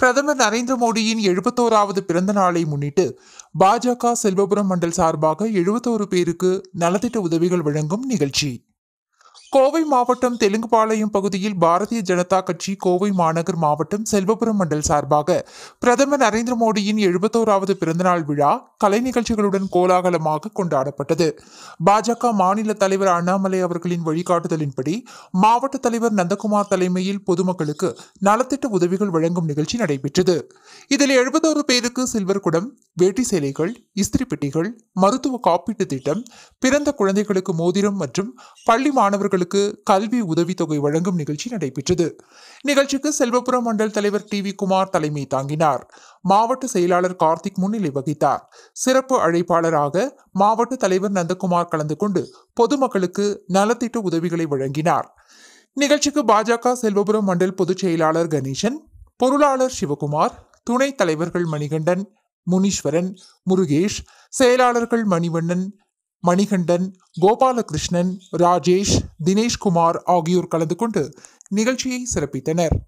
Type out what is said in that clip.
பிரதமர் நரேந்திர மோடியின் எழுபத்தோராவது பிறந்த நாளை முன்னிட்டு பாஜக செல்வபுரம் மண்டல் சார்பாக எழுபத்தோரு பேருக்கு நலத்திட்ட உதவிகள் வழங்கும் நிகழ்ச்சி கோவை மாவட்டம் தெலுங்குபாளையம் பகுதியில் பாரதிய ஜனதா கட்சி கோவை மாநகர் மாவட்டம் செல்வபுரம் மண்டல் சார்பாக பிரதமர் நரேந்திர மோடியின் எழுபத்தோராவது பிறந்தநாள் விழா கலை நிகழ்ச்சிகளுடன் கோலாகலமாக கொண்டாடப்பட்டது பாஜக மாநில தலைவர் அண்ணாமலை அவர்களின் வழிகாட்டுதலின்படி மாவட்ட தலைவர் நந்தகுமார் தலைமையில் பொதுமக்களுக்கு நலத்திட்ட உதவிகள் வழங்கும் நிகழ்ச்சி நடைபெற்றது இதில் எழுபத்தோரு பேருக்கு சில்வர் குடம் வேட்டி சேலைகள் இஸ்திரி பெட்டிகள் மருத்துவ காப்பீட்டு திட்டம் பிறந்த குழந்தைகளுக்கு மோதிரம் மற்றும் பள்ளி மாணவர்களுக்கு கல்வி உதவித்தொகை வழங்கும் நிகழ்ச்சி நடைபெற்றது நிகழ்ச்சிக்கு செல்வபுரம் மண்டல் தலைவர் டி வி குமார் தலைமை தாங்கினார் மாவட்ட செயலாளர் கார்த்திக் முன்னிலை வகித்தார் சிறப்பு அழைப்பாளராக மாவட்ட தலைவர் நந்தகுமார் கலந்து கொண்டு பொதுமக்களுக்கு நலத்திட்ட உதவிகளை வழங்கினார் நிகழ்ச்சிக்கு பாஜக செல்வபுரம் மண்டல் பொதுச் செயலாளர் கணேசன் பொருளாளர் சிவகுமார் துணைத் தலைவர்கள் மணிகண்டன் முனீஸ்வரன் முருகேஷ் செயலாளர்கள் மணிவண்ணன் மணிகண்டன் கோபாலகிருஷ்ணன் ராஜேஷ் தினேஷ்குமார் ஆகியோர் கலந்து கொண்டு நிகழ்ச்சியை சிறப்பித்தனர்